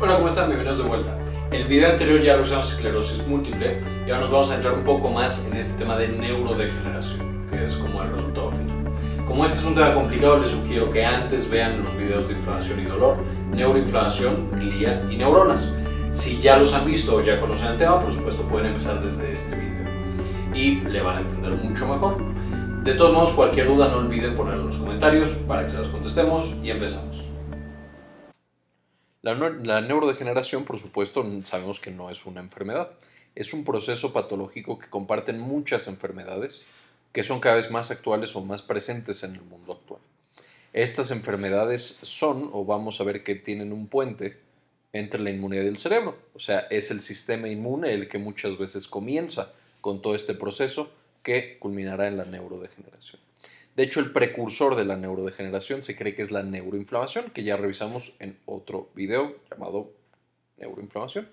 Hola, ¿cómo están? Bienvenidos de vuelta. El video anterior ya usamos esclerosis múltiple y ahora nos vamos a entrar un poco más en este tema de neurodegeneración, que es como el resultado final. Como este es un tema complicado, les sugiero que antes vean los videos de inflamación y dolor, neuroinflamación, glía y neuronas. Si ya los han visto o ya conocen el tema, por supuesto pueden empezar desde este video y le van a entender mucho mejor. De todos modos, cualquier duda no olviden ponerla en los comentarios para que se las contestemos y empezamos. La, neurodegeneración, por supuesto, sabemos que no es una enfermedad. Es un proceso patológico que comparten muchas enfermedades que son cada vez más actuales o más presentes en el mundo actual. Estas enfermedades son, o vamos a ver que tienen un puente entre la inmunidad y el cerebro. O sea, es el sistema inmune el que muchas veces comienza con todo este proceso que culminará en la neurodegeneración. De hecho, el precursor de la neurodegeneración se cree que es la neuroinflamación, que ya revisamos en otro video llamado neuroinflamación.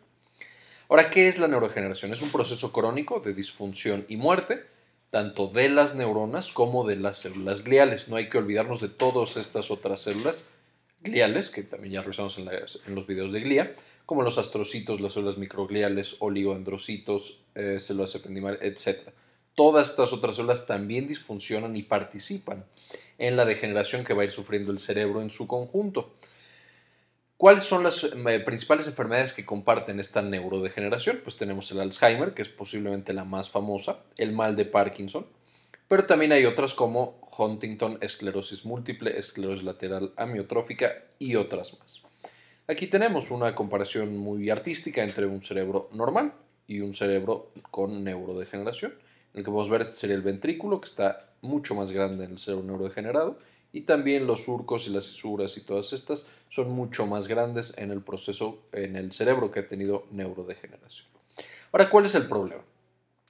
Ahora, ¿qué es la neurodegeneración? Es un proceso crónico de disfunción y muerte, tanto de las neuronas como de las células gliales. No hay que olvidarnos de todas estas otras células gliales, que también ya revisamos en, los videos de glía, como los astrocitos, las células microgliales, oligodendrocitos, eh, células ependimales, etc todas estas otras células también disfuncionan y participan en la degeneración que va a ir sufriendo el cerebro en su conjunto. ¿Cuáles son las eh, principales enfermedades que comparten esta neurodegeneración? Pues tenemos el Alzheimer, que es posiblemente la más famosa, el mal de Parkinson, pero también hay otras como Huntington, esclerosis múltiple, esclerosis lateral amiotrófica y otras más. Aquí tenemos una comparación muy artística entre un cerebro normal y un cerebro con neurodegeneración. El que podemos ver este sería el ventrículo, que está mucho más grande en el cerebro neurodegenerado. Y también los surcos y las fisuras y todas estas son mucho más grandes en el proceso, en el cerebro que ha tenido neurodegeneración. Ahora, ¿cuál es el problema?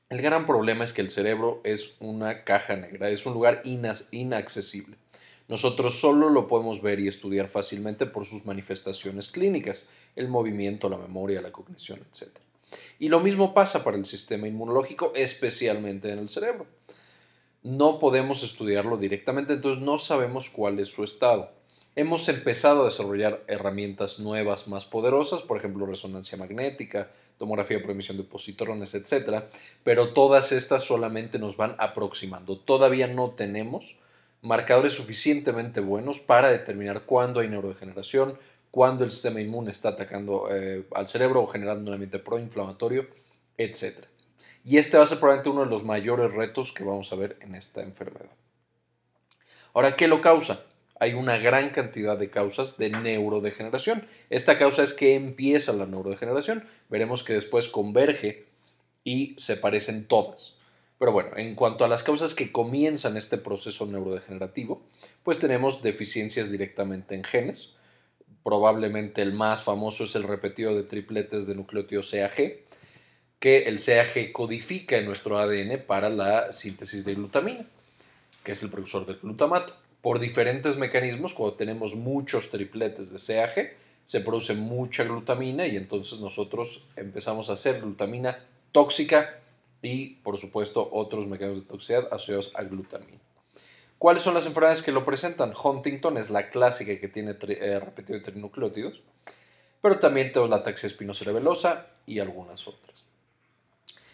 El gran problema es que el cerebro es una caja negra, es un lugar inaccesible. Nosotros solo lo podemos ver y estudiar fácilmente por sus manifestaciones clínicas, el movimiento, la memoria, la cognición, etc. Y lo mismo pasa para el sistema inmunológico, especialmente en el cerebro. No podemos estudiarlo directamente, entonces no sabemos cuál es su estado. Hemos empezado a desarrollar herramientas nuevas más poderosas, por ejemplo, resonancia magnética, tomografía por emisión de positrones, etcétera, pero todas estas solamente nos van aproximando. Todavía no tenemos marcadores suficientemente buenos para determinar cuándo hay neurodegeneración, cuando el sistema inmune está atacando eh, al cerebro o generando un ambiente proinflamatorio, etc. Y este va a ser probablemente uno de los mayores retos que vamos a ver en esta enfermedad. Ahora, ¿qué lo causa? Hay una gran cantidad de causas de neurodegeneración. Esta causa es que empieza la neurodegeneración. Veremos que después converge y se parecen todas. Pero bueno, en cuanto a las causas que comienzan este proceso neurodegenerativo, pues tenemos deficiencias directamente en genes, probablemente el más famoso es el repetido de tripletes de nucleótido CAG, que el CAG codifica en nuestro ADN para la síntesis de glutamina, que es el precursor del glutamato. Por diferentes mecanismos, cuando tenemos muchos tripletes de CAG, se produce mucha glutamina y entonces nosotros empezamos a hacer glutamina tóxica y, por supuesto, otros mecanismos de toxicidad asociados a glutamina. ¿Cuáles son las enfermedades que lo presentan? Huntington es la clásica que tiene eh, repetido de trinucleótidos, pero también tenemos la taxa espinocerebelosa y algunas otras.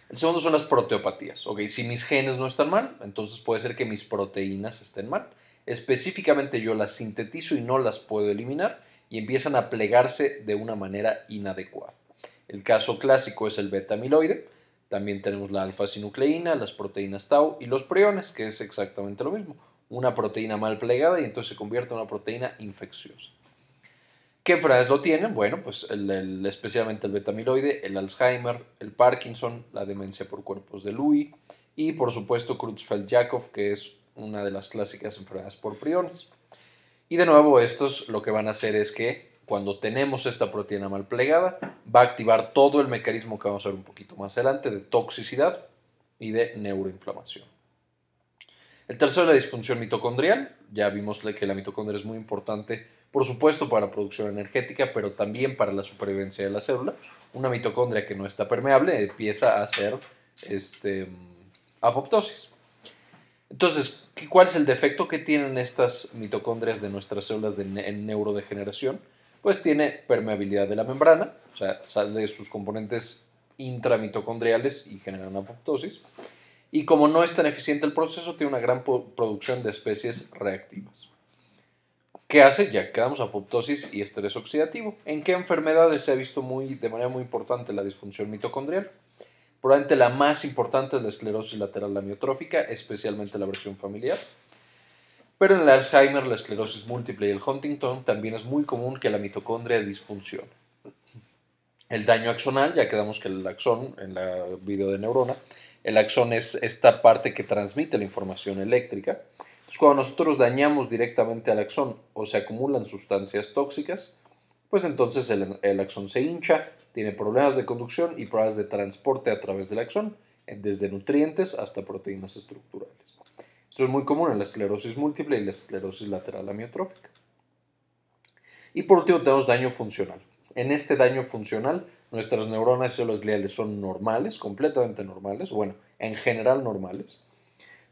El segundo son las proteopatías. si mis genes no están mal, entonces puede ser que mis proteínas estén mal. Específicamente yo las sintetizo y no las puedo eliminar y empiezan a plegarse de una manera inadecuada. El caso clásico es el beta amiloide. También tenemos la alfa-sinucleína, las proteínas tau y los priones, que es exactamente lo mismo una proteína mal plegada y entonces se convierte en una proteína infecciosa. ¿Qué enfermedades lo tienen? Bueno, pues el, especialmente el betamiloide, el Alzheimer, el Parkinson, la demencia por cuerpos de Lewy y por supuesto Creutzfeldt-Jakob, que es una de las clásicas enfermedades por priones. Y de nuevo, estos lo que van a hacer es que cuando tenemos esta proteína mal plegada, va a activar todo el mecanismo que vamos a ver un poquito más adelante de toxicidad y de neuroinflamación. El tercero, la disfunción mitocondrial. Ya vimos que la mitocondria es muy importante, por supuesto, para la producción energética, pero también para la supervivencia de la célula. Una mitocondria que no está permeable empieza a hacer este, apoptosis. Entonces, ¿cuál es el defecto que tienen estas mitocondrias de nuestras células en neurodegeneración? Pues tiene permeabilidad de la membrana, o sea, sale de sus componentes intramitocondriales y generan apoptosis y como no es tan eficiente el proceso, tiene una gran producción de especies reactivas. ¿Qué hace? Ya quedamos apoptosis y estrés oxidativo. ¿En qué enfermedades se ha visto muy, de manera muy importante la disfunción mitocondrial? Probablemente la más importante es la esclerosis lateral amiotrófica, especialmente la versión familiar. Pero en el Alzheimer, la esclerosis múltiple y el Huntington también es muy común que la mitocondria disfuncione. El daño axonal, ya quedamos que el axón en la video de neurona, el axón es esta parte que transmite la información eléctrica. Entonces, cuando nosotros dañamos directamente al axón o se acumulan sustancias tóxicas, pues entonces el, axón se hincha, tiene problemas de conducción y problemas de transporte a través del axón, desde nutrientes hasta proteínas estructurales. Esto es muy común en la esclerosis múltiple y la esclerosis lateral amiotrófica. Y por último tenemos daño funcional. En este daño funcional Nuestras neuronas leales son normales, completamente normales, bueno, en general normales.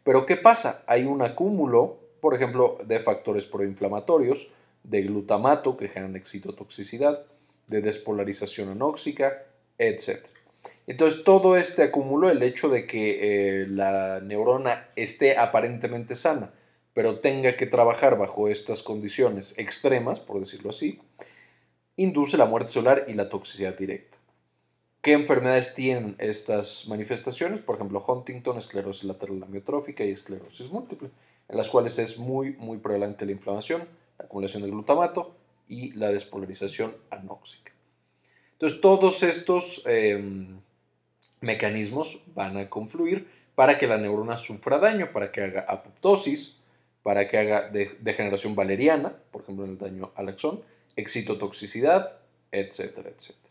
Pero ¿qué pasa? Hay un acúmulo, por ejemplo, de factores proinflamatorios, de glutamato que generan excitotoxicidad, de despolarización anóxica, etc. Entonces, todo este acúmulo, el hecho de que eh, la neurona esté aparentemente sana, pero tenga que trabajar bajo estas condiciones extremas, por decirlo así, induce la muerte celular y la toxicidad directa. ¿Qué enfermedades tienen estas manifestaciones? Por ejemplo, Huntington, esclerosis lateral amiotrófica y esclerosis múltiple, en las cuales es muy, muy prevalente la inflamación, la acumulación de glutamato y la despolarización anóxica. Entonces, todos estos em, mecanismos van a confluir para que la neurona sufra daño, para que haga apoptosis, para que haga degeneración valeriana, por ejemplo, en el daño al axón, excitotoxicidad, etcétera, etcétera.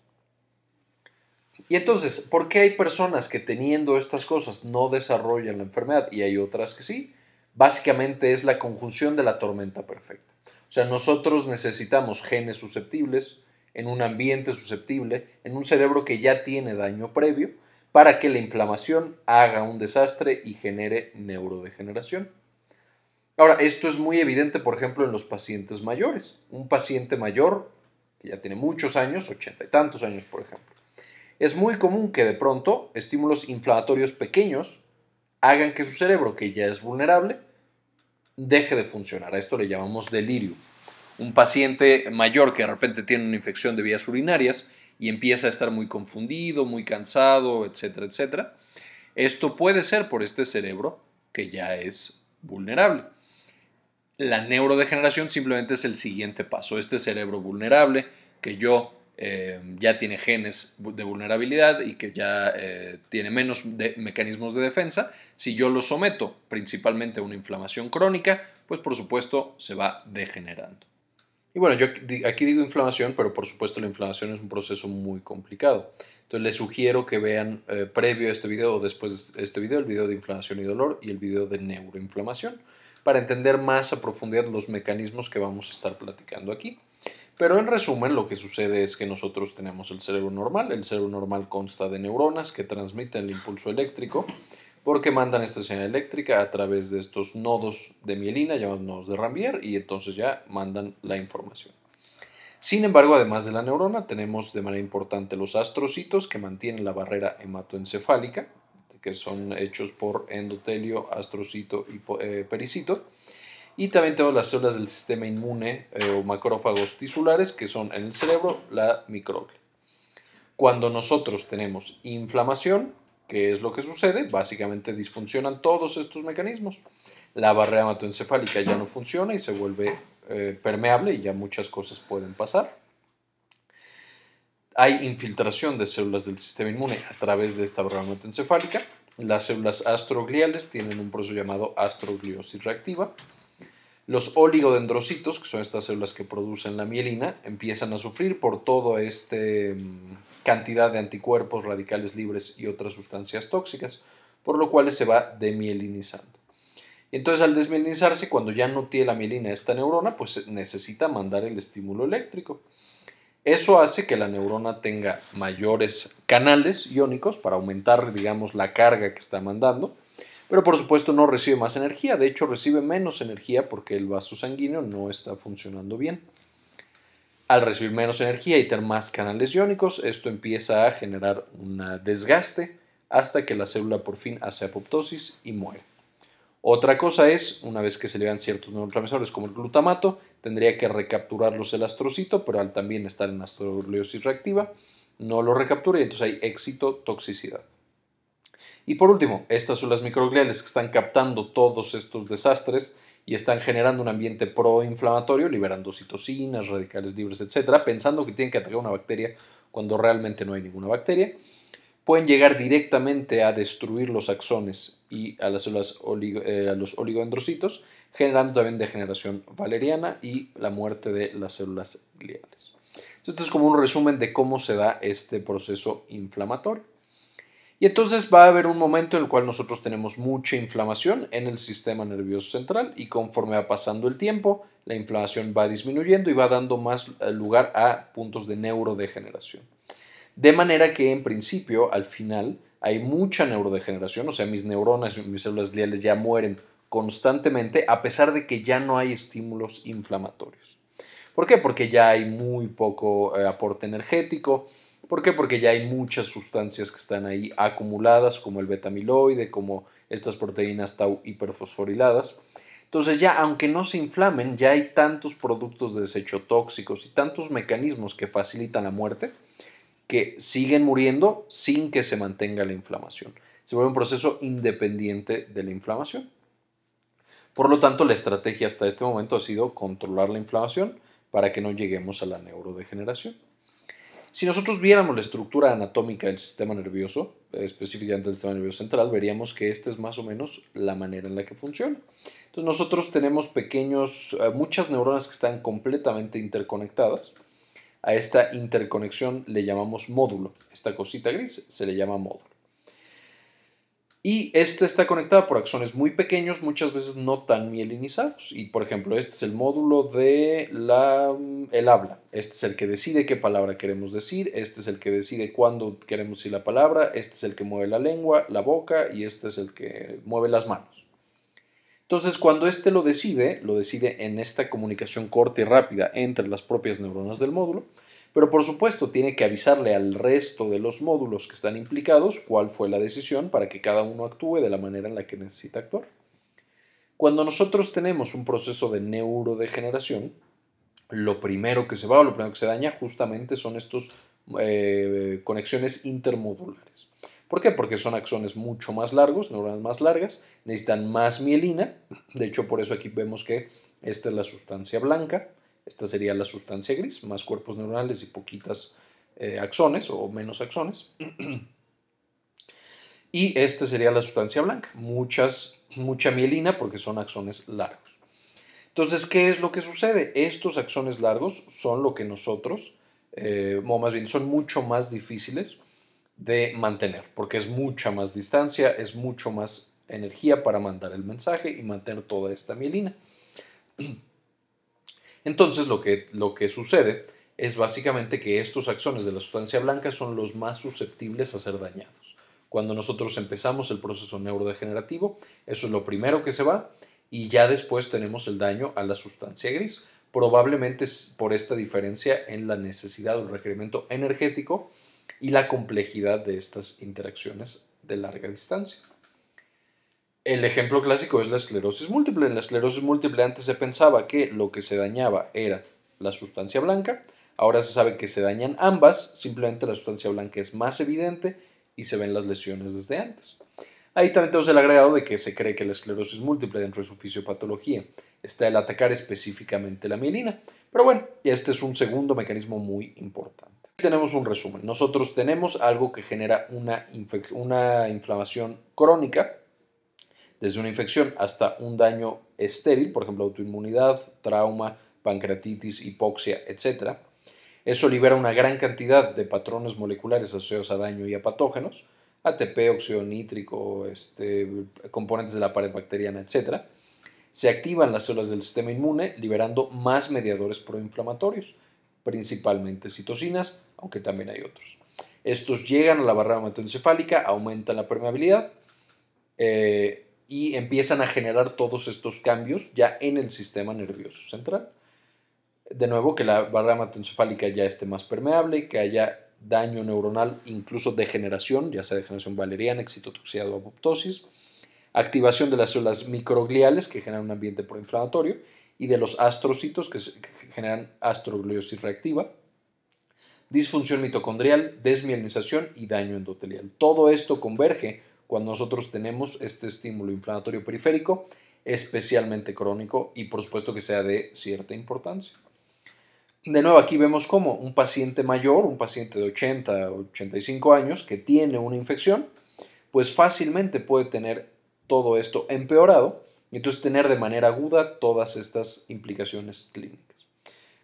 Y entonces, ¿por qué hay personas que teniendo estas cosas no desarrollan la enfermedad y hay otras que sí? Básicamente es la conjunción de la tormenta perfecta. O sea, nosotros necesitamos genes susceptibles en un ambiente susceptible, en un cerebro que ya tiene daño previo, para que la inflamación haga un desastre y genere neurodegeneración. Ahora, esto es muy evidente, por ejemplo, en los pacientes mayores. Un paciente mayor, que ya tiene muchos años, ochenta y tantos años, por ejemplo, es muy común que de pronto estímulos inflamatorios pequeños hagan que su cerebro, que ya es vulnerable, deje de funcionar. A esto le llamamos delirio. Un paciente mayor que de repente tiene una infección de vías urinarias y empieza a estar muy confundido, muy cansado, etcétera, etcétera. Esto puede ser por este cerebro que ya es vulnerable. La neurodegeneración simplemente es el siguiente paso. Este cerebro vulnerable que yo eh, ya tiene genes de vulnerabilidad y que ya eh, tiene menos mecanismos de defensa, si yo lo someto principalmente a una inflamación crónica, pues por supuesto se va degenerando. Y bueno, yo aquí digo inflamación, pero por supuesto la inflamación es un proceso muy complicado. Entonces les sugiero que vean eh, previo a este video o después de este video el video de inflamación y dolor y el video de neuroinflamación para entender más a profundidad los mecanismos que vamos a estar platicando aquí. Pero en resumen, lo que sucede es que nosotros tenemos el cerebro normal. El cerebro normal consta de neuronas que transmiten el impulso eléctrico porque mandan esta señal eléctrica a través de estos nodos de mielina llamados nodos de Rambier y entonces ya mandan la información. Sin embargo, además de la neurona, tenemos de manera importante los astrocitos que mantienen la barrera hematoencefálica, que son hechos por endotelio, astrocito y eh, pericito. Y también tenemos las células del sistema inmune eh, o macrófagos tisulares, que son en el cerebro la microglia. Cuando nosotros tenemos inflamación, ¿qué es lo que sucede? Básicamente disfuncionan todos estos mecanismos. La barrera hematoencefálica ya no funciona y se vuelve eh, permeable y ya muchas cosas pueden pasar hay infiltración de células del sistema inmune a través de esta barrera encefálica. Las células astrogliales tienen un proceso llamado astrogliosis reactiva. Los oligodendrocitos, que son estas células que producen la mielina, empiezan a sufrir por toda esta mm, cantidad de anticuerpos, radicales libres y otras sustancias tóxicas, por lo cual se va demielinizando. Entonces, al desmielinizarse, cuando ya no tiene la mielina esta neurona, pues necesita mandar el estímulo eléctrico. Eso hace que la neurona tenga mayores canales iónicos para aumentar, digamos, la carga que está mandando, pero por supuesto no recibe más energía, de hecho recibe menos energía porque el vaso sanguíneo no está funcionando bien. Al recibir menos energía y tener más canales iónicos, esto empieza a generar un desgaste hasta que la célula por fin hace apoptosis y muere. Otra cosa es, una vez que se le liberan ciertos neurotransmisores como el glutamato, tendría que recapturarlos el astrocito, pero al también estar en astrogliosis reactiva, no lo recaptura y entonces hay éxito toxicidad. Y por último, estas son las microgliales que están captando todos estos desastres y están generando un ambiente proinflamatorio, liberando citocinas, radicales libres, etcétera, pensando que tienen que atacar una bacteria cuando realmente no hay ninguna bacteria pueden llegar directamente a destruir los axones y a las células eh, a los oligodendrocitos, generando también degeneración valeriana y la muerte de las células gliales. Entonces, esto es como un resumen de cómo se da este proceso inflamatorio. Y entonces va a haber un momento en el cual nosotros tenemos mucha inflamación en el sistema nervioso central y conforme va pasando el tiempo, la inflamación va disminuyendo y va dando más eh, lugar a puntos de neurodegeneración. De manera que en principio, al final, hay mucha neurodegeneración, o sea, mis neuronas, mis células gliales ya mueren constantemente a pesar de que ya no hay estímulos inflamatorios. ¿Por qué? Porque ya hay muy poco eh, aporte energético. ¿Por qué? Porque ya hay muchas sustancias que están ahí acumuladas, como el betamiloide, como estas proteínas tau hiperfosforiladas. Entonces ya, aunque no se inflamen, ya hay tantos productos de desecho tóxicos y tantos mecanismos que facilitan la muerte que siguen muriendo sin que se mantenga la inflamación. Se vuelve un proceso independiente de la inflamación. Por lo tanto, la estrategia hasta este momento ha sido controlar la inflamación para que no lleguemos a la neurodegeneración. Si nosotros viéramos la estructura anatómica del sistema nervioso, específicamente del sistema nervioso central, veríamos que esta es más o menos la manera en la que funciona. Entonces nosotros tenemos pequeños, eh, muchas neuronas que están completamente interconectadas a esta interconexión le llamamos módulo. Esta cosita gris se le llama módulo. Y esta está conectada por axones muy pequeños, muchas veces no tan mielinizados. Y por ejemplo, este es el módulo de la, mm, el habla. Este es el que decide qué palabra queremos decir, este es el que decide cuándo queremos decir la palabra, este es el que mueve la lengua, la boca y este es el que mueve las manos. Entonces, cuando éste lo decide, lo decide en esta comunicación corta y rápida entre las propias neuronas del módulo, pero por supuesto tiene que avisarle al resto de los módulos que están implicados cuál fue la decisión para que cada uno actúe de la manera en la que necesita actuar. Cuando nosotros tenemos un proceso de neurodegeneración, lo primero que se va o lo primero que se daña justamente son estas eh, conexiones intermodulares. ¿Por qué? Porque son axones mucho más largos, neuronas más largas, necesitan más mielina. De hecho, por eso aquí vemos que esta es la sustancia blanca, esta sería la sustancia gris, más cuerpos neuronales y poquitas eh, axones o menos axones. y esta sería la sustancia blanca, muchas, mucha mielina porque son axones largos. Entonces, ¿qué es lo que sucede? Estos axones largos son lo que nosotros, eh, o más bien, son mucho más difíciles de mantener, porque es mucha más distancia, es mucho más energía para mandar el mensaje y mantener toda esta mielina. Entonces lo que, lo que sucede es básicamente que estos axones de la sustancia blanca son los más susceptibles a ser dañados. Cuando nosotros empezamos el proceso neurodegenerativo, eso es lo primero que se va y ya después tenemos el daño a la sustancia gris, probablemente por esta diferencia en la necesidad o requerimiento energético y la complejidad de estas interacciones de larga distancia. El ejemplo clásico es la esclerosis múltiple. En la esclerosis múltiple antes se pensaba que lo que se dañaba era la sustancia blanca, ahora se sabe que se dañan ambas, simplemente la sustancia blanca es más evidente y se ven las lesiones desde antes. Ahí también tenemos el agregado de que se cree que la esclerosis múltiple dentro de su fisiopatología está el atacar específicamente la mielina, pero bueno, este es un segundo mecanismo muy importante. tenemos un resumen. Nosotros tenemos algo que genera una, una inflamación crónica, desde una infección hasta un daño estéril, por ejemplo, autoinmunidad, trauma, pancreatitis, hipoxia, etcétera. Eso libera una gran cantidad de patrones moleculares asociados a daño y a patógenos, ATP, óxido nítrico, este, componentes de la pared bacteriana, etcétera se activan las células del sistema inmune liberando más mediadores proinflamatorios, principalmente citocinas, aunque también hay otros. Estos llegan a la barrera hematoencefálica, aumentan la permeabilidad eh, y empiezan a generar todos estos cambios ya en el sistema nervioso central. De nuevo, que la barrera hematoencefálica ya esté más permeable, que haya daño neuronal, incluso degeneración, ya sea degeneración valeriana, excitotoxicidad o apoptosis activación de las células microgliales que generan un ambiente proinflamatorio y de los astrocitos que generan astrogliosis reactiva, disfunción mitocondrial, desmielinización y daño endotelial. Todo esto converge cuando nosotros tenemos este estímulo inflamatorio periférico, especialmente crónico y por supuesto que sea de cierta importancia. De nuevo, aquí vemos cómo un paciente mayor, un paciente de 80 a 85 años que tiene una infección, pues fácilmente puede tener todo esto empeorado y entonces tener de manera aguda todas estas implicaciones clínicas.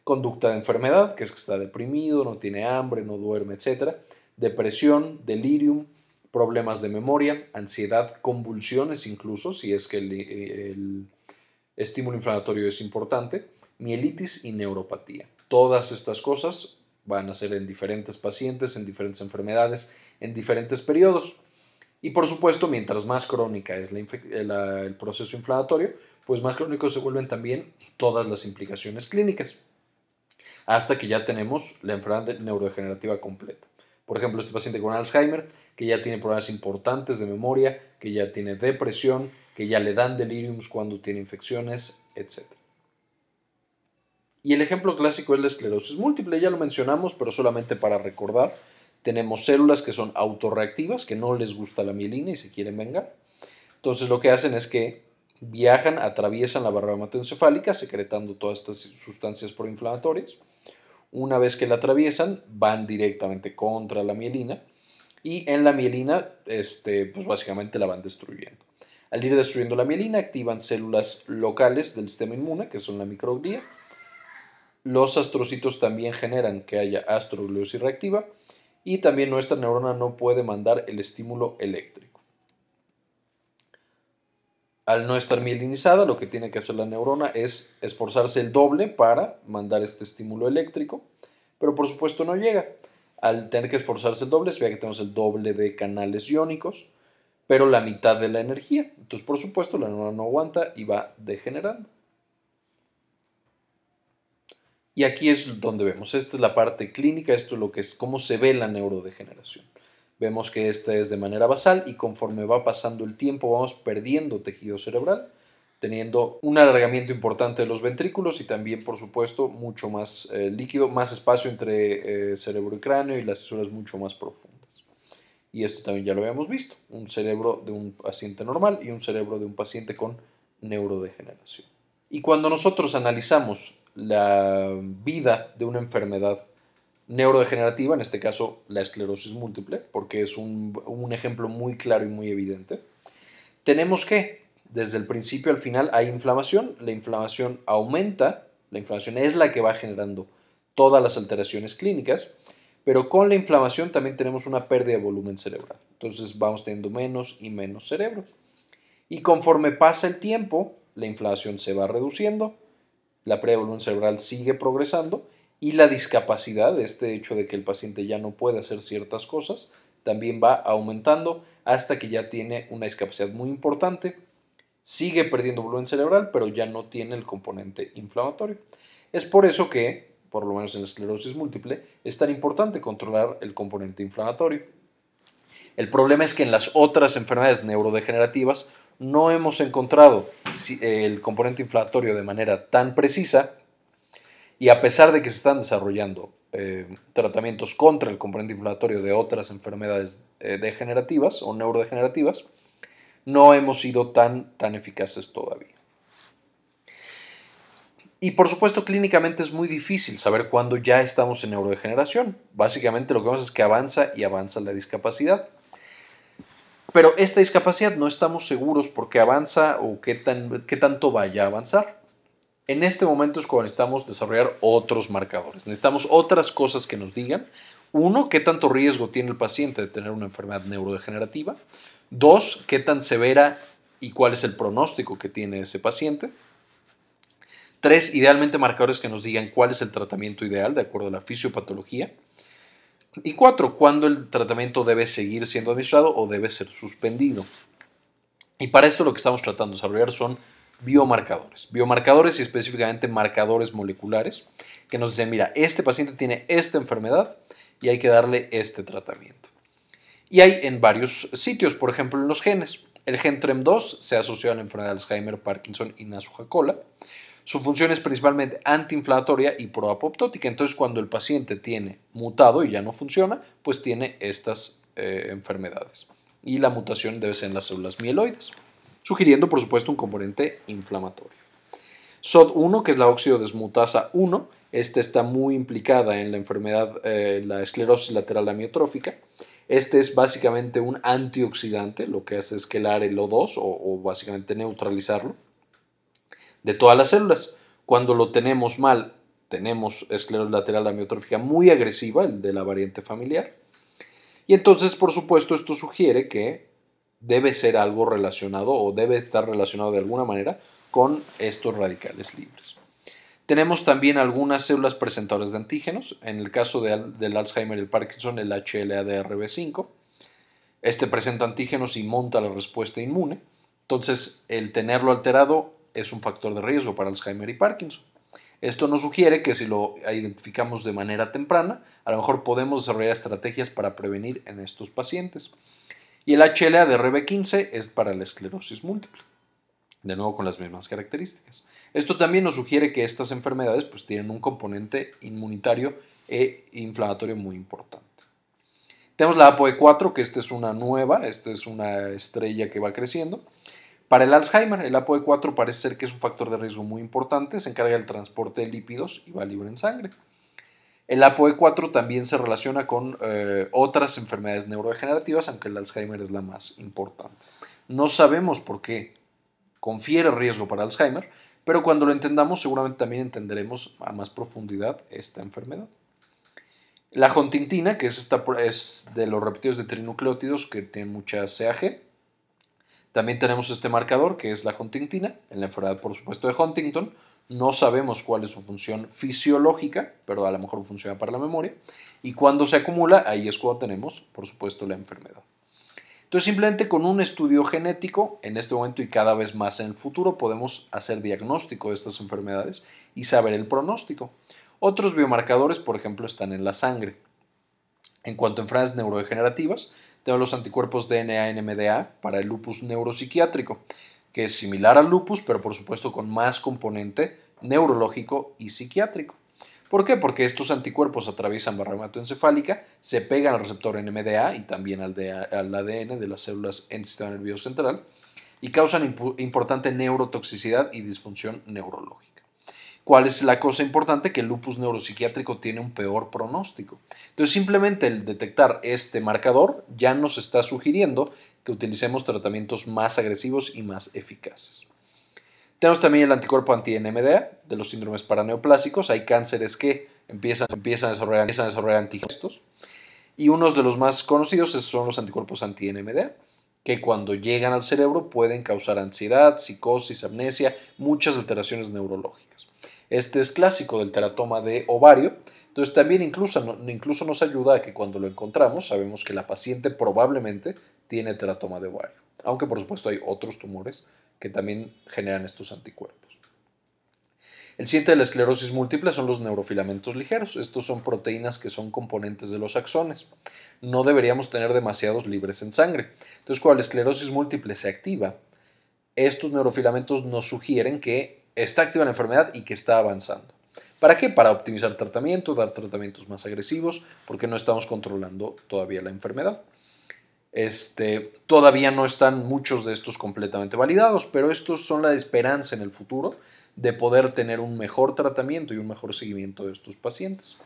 Conducta de enfermedad, que es que está deprimido, no tiene hambre, no duerme, etc. Depresión, delirium, problemas de memoria, ansiedad, convulsiones incluso, si es que el, el estímulo inflamatorio es importante, mielitis y neuropatía. Todas estas cosas van a ser en diferentes pacientes, en diferentes enfermedades, en diferentes periodos. Y por supuesto, mientras más crónica es eh, el proceso inflamatorio, pues más crónicos se vuelven también todas las implicaciones clínicas, hasta que ya tenemos la enfermedad neurodegenerativa completa. Por ejemplo, este paciente con Alzheimer, que ya tiene problemas importantes de memoria, que ya tiene depresión, que ya le dan deliriums cuando tiene infecciones, etc. Y el ejemplo clásico es la esclerosis múltiple, ya lo mencionamos, pero solamente para recordar tenemos células que son autorreactivas, que no les gusta la mielina y se quieren vengar. Entonces lo que hacen es que viajan, atraviesan la barrera hematoencefálica, secretando todas estas sustancias proinflamatorias. Una vez que la atraviesan, van directamente contra la mielina y en la mielina, este, pues básicamente la van destruyendo. Al ir destruyendo la mielina, activan células locales del sistema inmune, que son la microglía. Los astrocitos también generan que haya astrogliosis reactiva y también nuestra neurona no puede mandar el estímulo eléctrico. Al no estar mielinizada, lo que tiene que hacer la neurona es esforzarse el doble para mandar este estímulo eléctrico, pero por supuesto no llega. Al tener que esforzarse el doble, se ve que tenemos el doble de canales iónicos, pero la mitad de la energía. Entonces, por supuesto, la neurona no aguanta y va degenerando. Y aquí es donde vemos, esta es la parte clínica, esto es lo que es cómo se ve la neurodegeneración. Vemos que esta es de manera basal y conforme va pasando el tiempo vamos perdiendo tejido cerebral, teniendo un alargamiento importante de los ventrículos y también, por supuesto, mucho más eh, líquido, más espacio entre eh, cerebro y cráneo y las fisuras mucho más profundas. Y esto también ya lo habíamos visto, un cerebro de un paciente normal y un cerebro de un paciente con neurodegeneración. Y cuando nosotros analizamos la vida de una enfermedad neurodegenerativa, en este caso la esclerosis múltiple, porque es un, ejemplo muy claro y muy evidente, tenemos que desde el principio al final hay inflamación, la inflamación aumenta, la inflamación es la que va generando todas las alteraciones clínicas, pero con la inflamación también tenemos una pérdida de volumen cerebral. Entonces vamos teniendo menos y menos cerebro. Y conforme pasa el tiempo, la inflamación se va reduciendo, la pre-volumen cerebral sigue progresando y la discapacidad, este hecho de que el paciente ya no puede hacer ciertas cosas, también va aumentando hasta que ya tiene una discapacidad muy importante, sigue perdiendo volumen cerebral, pero ya no tiene el componente inflamatorio. Es por eso que, por lo menos en la esclerosis múltiple, es tan importante controlar el componente inflamatorio. El problema es que en las otras enfermedades neurodegenerativas no hemos encontrado el componente inflamatorio de manera tan precisa y a pesar de que se están desarrollando eh, tratamientos contra el componente inflamatorio de otras enfermedades eh, degenerativas o neurodegenerativas, no hemos sido tan, tan eficaces todavía. Y por supuesto, clínicamente es muy difícil saber cuándo ya estamos en neurodegeneración. Básicamente lo que vemos es que avanza y avanza la discapacidad. Pero esta discapacidad no estamos seguros por qué avanza o qué, tan, qué tanto vaya a avanzar. En este momento es cuando necesitamos desarrollar otros marcadores. Necesitamos otras cosas que nos digan. Uno, qué tanto riesgo tiene el paciente de tener una enfermedad neurodegenerativa. Dos, qué tan severa y cuál es el pronóstico que tiene ese paciente. Tres, idealmente marcadores que nos digan cuál es el tratamiento ideal de acuerdo a la fisiopatología. Y cuatro, cuándo el tratamiento debe seguir siendo administrado o debe ser suspendido. Y para esto lo que estamos tratando de desarrollar son biomarcadores. Biomarcadores y específicamente marcadores moleculares que nos dicen, mira, este paciente tiene esta enfermedad y hay que darle este tratamiento. Y hay en varios sitios, por ejemplo en los genes. El gen TREM2 se asoció a la enfermedad de Alzheimer, Parkinson y Nasuja-Cola. Su función es principalmente antiinflamatoria y proapoptótica. Entonces, cuando el paciente tiene mutado y ya no funciona, pues tiene estas eh, enfermedades. Y la mutación debe ser en las células mieloides, sugiriendo, por supuesto, un componente inflamatorio. SOD1, que es la óxido desmutasa 1, esta está muy implicada en la enfermedad, eh, la esclerosis lateral amiotrófica. Este es básicamente un antioxidante, lo que hace es que el e O2 o básicamente neutralizarlo de todas las células. Cuando lo tenemos mal, tenemos esclerosis lateral amiotrófica muy agresiva, el de la variante familiar. Y entonces, por supuesto, esto sugiere que debe ser algo relacionado o debe estar relacionado de alguna manera con estos radicales libres. Tenemos también algunas células presentadoras de antígenos, en el caso del Alzheimer y el Parkinson, el HLA-DRB5. Este presenta antígenos y monta la respuesta inmune. Entonces, el tenerlo alterado es un factor de riesgo para Alzheimer y Parkinson. Esto nos sugiere que si lo identificamos de manera temprana, a lo mejor podemos desarrollar estrategias para prevenir en estos pacientes. Y el HLA de RB15 es para la esclerosis múltiple, de nuevo con las mismas características. Esto también nos sugiere que estas enfermedades pues, tienen un componente inmunitario e inflamatorio muy importante. Tenemos la APOE4, que esta es una nueva, esta es una estrella que va creciendo. Para el Alzheimer, el ApoE4 parece ser que es un factor de riesgo muy importante, se encarga del transporte de lípidos y va libre en sangre. El ApoE4 también se relaciona con eh, otras enfermedades neurodegenerativas, aunque el Alzheimer es la más importante. No sabemos por qué confiere riesgo para Alzheimer, pero cuando lo entendamos seguramente también entenderemos a más profundidad esta enfermedad. La jontintina, que es, esta, es de los repetidos de trinucleótidos que tienen mucha CAG, también tenemos este marcador que es la huntingtina, en la enfermedad por supuesto de Huntington. No sabemos cuál es su función fisiológica, pero a lo mejor funciona para la memoria. Y cuando se acumula, ahí es cuando tenemos, por supuesto, la enfermedad. Entonces, simplemente con un estudio genético, en este momento y cada vez más en el futuro, podemos hacer diagnóstico de estas enfermedades y saber el pronóstico. Otros biomarcadores, por ejemplo, están en la sangre. En cuanto a enfermedades neurodegenerativas, tengo los anticuerpos DNA-NMDA para el lupus neuropsiquiátrico, que es similar al lupus, pero por supuesto con más componente neurológico y psiquiátrico. ¿Por qué? Porque estos anticuerpos atraviesan barrera hematoencefálica, se pegan al receptor NMDA y también al, ADN de las células en el sistema nervioso central y causan importante neurotoxicidad y disfunción neurológica. ¿Cuál es la cosa importante? Que el lupus neuropsiquiátrico tiene un peor pronóstico. Entonces, simplemente el detectar este marcador ya nos está sugiriendo que utilicemos tratamientos más agresivos y más eficaces. Tenemos también el anticuerpo anti-NMDA de los síndromes paraneoplásicos. Hay cánceres que empiezan, a desarrollar, empiezan a desarrollar Y unos de los más conocidos son los anticuerpos anti-NMDA, que cuando llegan al cerebro pueden causar ansiedad, psicosis, amnesia, muchas alteraciones neurológicas. Este es clásico del teratoma de ovario. Entonces también incluso, nos ayuda a que cuando lo encontramos sabemos que la paciente probablemente tiene teratoma de ovario. Aunque por supuesto hay otros tumores que también generan estos anticuerpos. El siguiente de la esclerosis múltiple son los neurofilamentos ligeros. Estos son proteínas que son componentes de los axones. No deberíamos tener demasiados libres en sangre. Entonces, cuando la esclerosis múltiple se activa, estos neurofilamentos nos sugieren que está activa la enfermedad y que está avanzando. ¿Para qué? Para optimizar tratamiento, dar tratamientos más agresivos, porque no estamos controlando todavía la enfermedad. Este, todavía no están muchos de estos completamente validados, pero estos son la esperanza en el futuro de poder tener un mejor tratamiento y un mejor seguimiento de estos pacientes.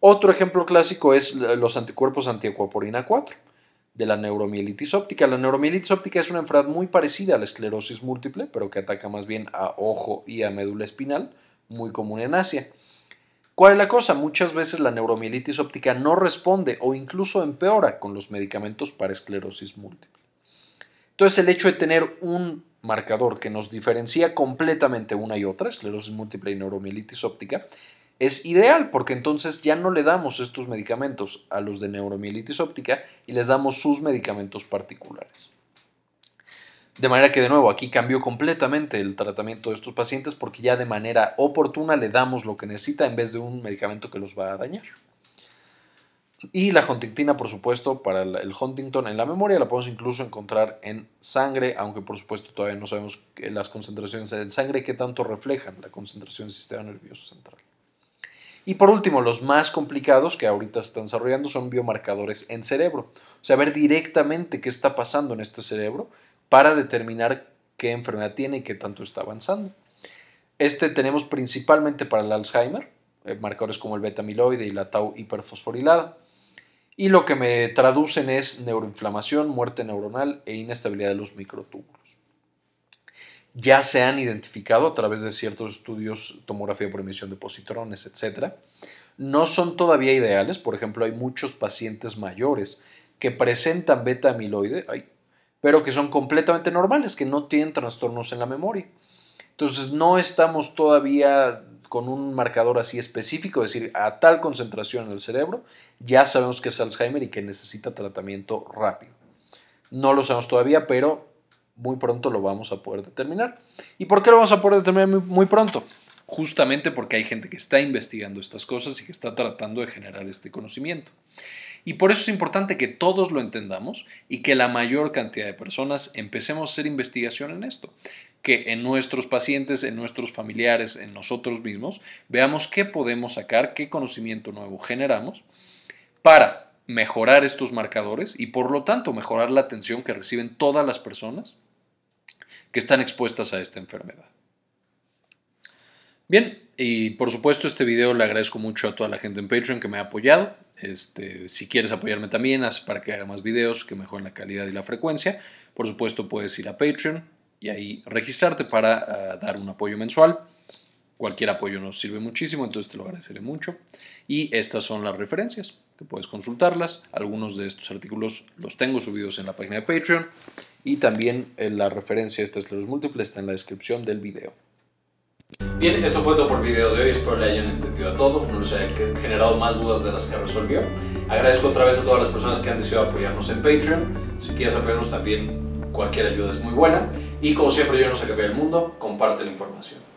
Otro ejemplo clásico es los anticuerpos antiacuaporina 4 de la neuromielitis óptica. La neuromielitis óptica es una enfermedad muy parecida a la esclerosis múltiple, pero que ataca más bien a ojo y a médula espinal, muy común en Asia. ¿Cuál es la cosa? Muchas veces la neuromielitis óptica no responde o incluso empeora con los medicamentos para esclerosis múltiple. Entonces, el hecho de tener un marcador que nos diferencia completamente una y otra, esclerosis múltiple y neuromielitis óptica, es ideal porque entonces ya no le damos estos medicamentos a los de neuromielitis óptica y les damos sus medicamentos particulares. De manera que de nuevo aquí cambió completamente el tratamiento de estos pacientes porque ya de manera oportuna le damos lo que necesita en vez de un medicamento que los va a dañar. Y la huntingtina por supuesto, para el Huntington en la memoria la podemos incluso encontrar en sangre, aunque por supuesto todavía no sabemos las concentraciones en sangre que tanto reflejan la concentración del sistema nervioso central. Y por último, los más complicados que ahorita se están desarrollando son biomarcadores en cerebro. O sea, ver directamente qué está pasando en este cerebro para determinar qué enfermedad tiene y qué tanto está avanzando. Este tenemos principalmente para el Alzheimer, eh, marcadores como el beta amiloide y la tau hiperfosforilada. Y lo que me traducen es neuroinflamación, muerte neuronal e inestabilidad de los microtúbulos ya se han identificado a través de ciertos estudios, tomografía por emisión de positrones, etc. No son todavía ideales, por ejemplo, hay muchos pacientes mayores que presentan beta amiloide, pero que son completamente normales, que no tienen trastornos en la memoria. Entonces no estamos todavía con un marcador así específico, es decir, a tal concentración en el cerebro, ya sabemos que es Alzheimer y que necesita tratamiento rápido. No lo sabemos todavía, pero muy pronto lo vamos a poder determinar. ¿Y por qué lo vamos a poder determinar muy, pronto? Justamente porque hay gente que está investigando estas cosas y que está tratando de generar este conocimiento. Y por eso es importante que todos lo entendamos y que la mayor cantidad de personas empecemos a hacer investigación en esto. Que en nuestros pacientes, en nuestros familiares, en nosotros mismos, veamos qué podemos sacar, qué conocimiento nuevo generamos para mejorar estos marcadores y por lo tanto mejorar la atención que reciben todas las personas que están expuestas a esta enfermedad. Bien, y por supuesto este video le agradezco mucho a toda la gente en Patreon que me ha apoyado. Este, si quieres apoyarme también para que haga más videos que mejoren la calidad y la frecuencia, por supuesto puedes ir a Patreon y ahí registrarte para ah, dar un apoyo mensual. Cualquier apoyo nos sirve muchísimo, entonces te lo agradeceré mucho. Y estas son las referencias puedes consultarlas. Algunos de estos artículos los tengo subidos en la página de Patreon y también eh, la referencia a estas los múltiples está en la descripción del video. Bien, esto fue todo por el video de hoy, espero le hayan entendido a todo, no les haya generado más dudas de las que resolvió. Agradezco otra vez a todas las personas que han decidido apoyarnos en Patreon, si quieres apoyarnos también cualquier ayuda es muy buena y como siempre yo no sé qué ve el mundo, comparte la información.